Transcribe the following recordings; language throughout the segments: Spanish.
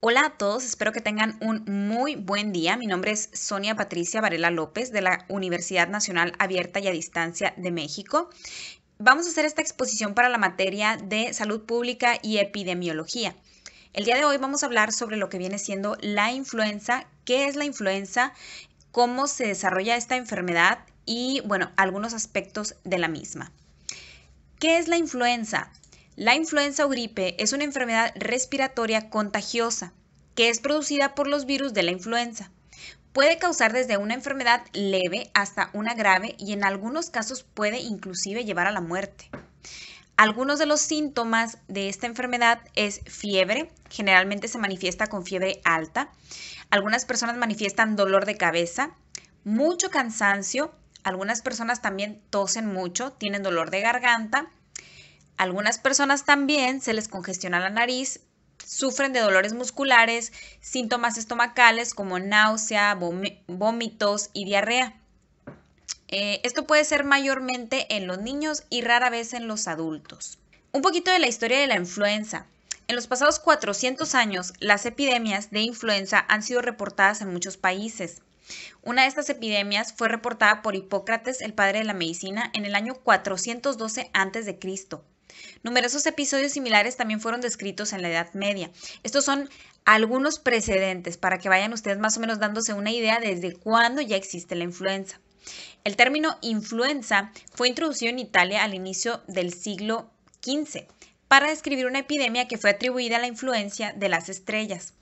Hola a todos, espero que tengan un muy buen día. Mi nombre es Sonia Patricia Varela López de la Universidad Nacional Abierta y a Distancia de México. Vamos a hacer esta exposición para la materia de salud pública y epidemiología. El día de hoy vamos a hablar sobre lo que viene siendo la influenza, qué es la influenza, cómo se desarrolla esta enfermedad y, bueno, algunos aspectos de la misma. ¿Qué es la influenza? La influenza o gripe es una enfermedad respiratoria contagiosa que es producida por los virus de la influenza. Puede causar desde una enfermedad leve hasta una grave y en algunos casos puede inclusive llevar a la muerte. Algunos de los síntomas de esta enfermedad es fiebre, generalmente se manifiesta con fiebre alta. Algunas personas manifiestan dolor de cabeza, mucho cansancio, algunas personas también tosen mucho, tienen dolor de garganta, algunas personas también se les congestiona la nariz, sufren de dolores musculares, síntomas estomacales como náusea, vómitos y diarrea. Eh, esto puede ser mayormente en los niños y rara vez en los adultos. Un poquito de la historia de la influenza. En los pasados 400 años, las epidemias de influenza han sido reportadas en muchos países. Una de estas epidemias fue reportada por Hipócrates, el padre de la medicina, en el año 412 a.C. Numerosos episodios similares también fueron descritos en la Edad Media. Estos son algunos precedentes para que vayan ustedes más o menos dándose una idea desde cuándo ya existe la influenza. El término influenza fue introducido en Italia al inicio del siglo XV para describir una epidemia que fue atribuida a la influencia de las estrellas.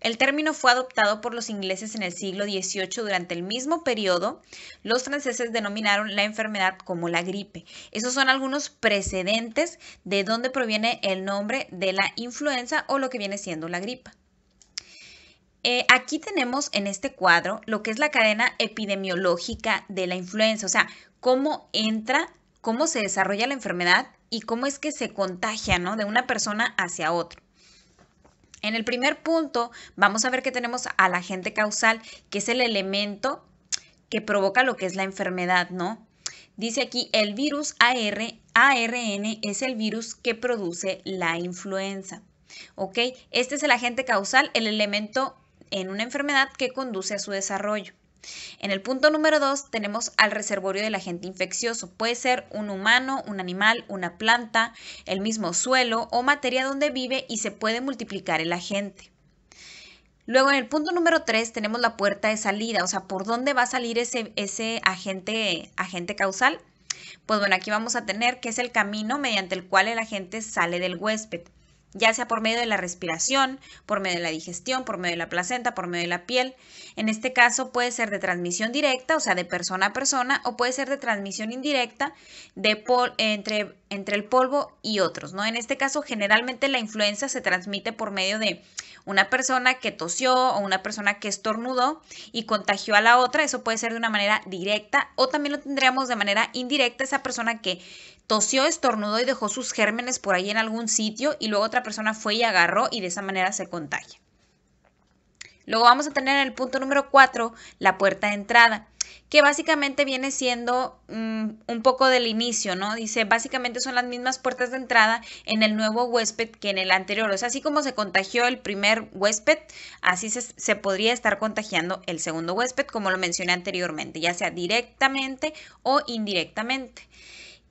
El término fue adoptado por los ingleses en el siglo XVIII. Durante el mismo periodo, los franceses denominaron la enfermedad como la gripe. Esos son algunos precedentes de dónde proviene el nombre de la influenza o lo que viene siendo la gripa. Eh, aquí tenemos en este cuadro lo que es la cadena epidemiológica de la influenza, o sea, cómo entra cómo se desarrolla la enfermedad y cómo es que se contagia ¿no? de una persona hacia otro. En el primer punto, vamos a ver que tenemos al agente causal, que es el elemento que provoca lo que es la enfermedad, ¿no? Dice aquí, el virus AR, ARN es el virus que produce la influenza. ¿Ok? Este es el agente causal, el elemento en una enfermedad que conduce a su desarrollo. En el punto número 2 tenemos al reservorio del agente infeccioso. Puede ser un humano, un animal, una planta, el mismo suelo o materia donde vive y se puede multiplicar el agente. Luego en el punto número 3 tenemos la puerta de salida, o sea, por dónde va a salir ese, agente, agente causal. Pues bueno, aquí vamos a tener que es el camino mediante el cual el agente sale del huésped ya sea por medio de la respiración, por medio de la digestión, por medio de la placenta, por medio de la piel. En este caso puede ser de transmisión directa, o sea, de persona a persona, o puede ser de transmisión indirecta de entre, entre el polvo y otros, ¿no? En este caso, generalmente la influenza se transmite por medio de una persona que tosió o una persona que estornudó y contagió a la otra. Eso puede ser de una manera directa o también lo tendríamos de manera indirecta, esa persona que tosió, estornudó y dejó sus gérmenes por ahí en algún sitio y luego otra persona fue y agarró y de esa manera se contagia. Luego vamos a tener en el punto número 4 la puerta de entrada, que básicamente viene siendo mm, un poco del inicio, ¿no? Dice, básicamente son las mismas puertas de entrada en el nuevo huésped que en el anterior. O sea, así como se contagió el primer huésped, así se podría estar contagiando el segundo huésped, como lo mencioné anteriormente, ya sea directamente o indirectamente.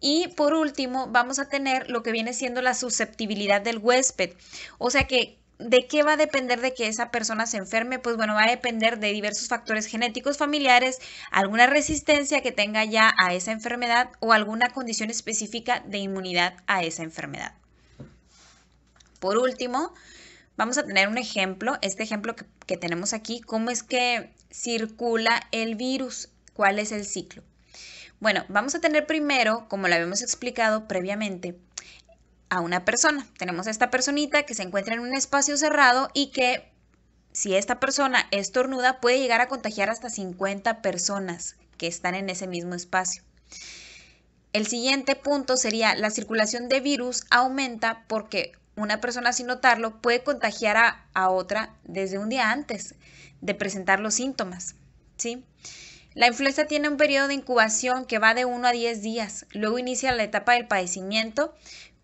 Y por último, vamos a tener lo que viene siendo la susceptibilidad del huésped. O sea que ¿De qué va a depender de que esa persona se enferme? Pues bueno, va a depender de diversos factores genéticos familiares, alguna resistencia que tenga ya a esa enfermedad o alguna condición específica de inmunidad a esa enfermedad. Por último, vamos a tener un ejemplo, este ejemplo que, que tenemos aquí, cómo es que circula el virus, cuál es el ciclo. Bueno, vamos a tener primero, como lo habíamos explicado previamente, a una persona. Tenemos a esta personita que se encuentra en un espacio cerrado y que si esta persona es estornuda puede llegar a contagiar hasta 50 personas que están en ese mismo espacio. El siguiente punto sería la circulación de virus aumenta porque una persona sin notarlo puede contagiar a, a otra desde un día antes de presentar los síntomas. ¿sí? La influenza tiene un periodo de incubación que va de 1 a 10 días. Luego inicia la etapa del padecimiento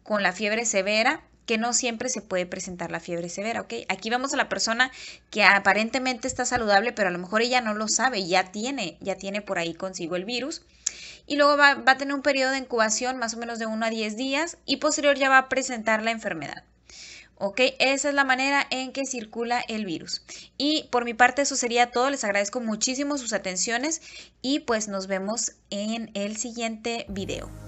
con la fiebre severa, que no siempre se puede presentar la fiebre severa, ¿ok? Aquí vemos a la persona que aparentemente está saludable, pero a lo mejor ella no lo sabe, ya tiene, ya tiene por ahí consigo el virus. Y luego va, va a tener un periodo de incubación más o menos de 1 a 10 días y posterior ya va a presentar la enfermedad. ¿Ok? Esa es la manera en que circula el virus. Y por mi parte eso sería todo. Les agradezco muchísimo sus atenciones y pues nos vemos en el siguiente video.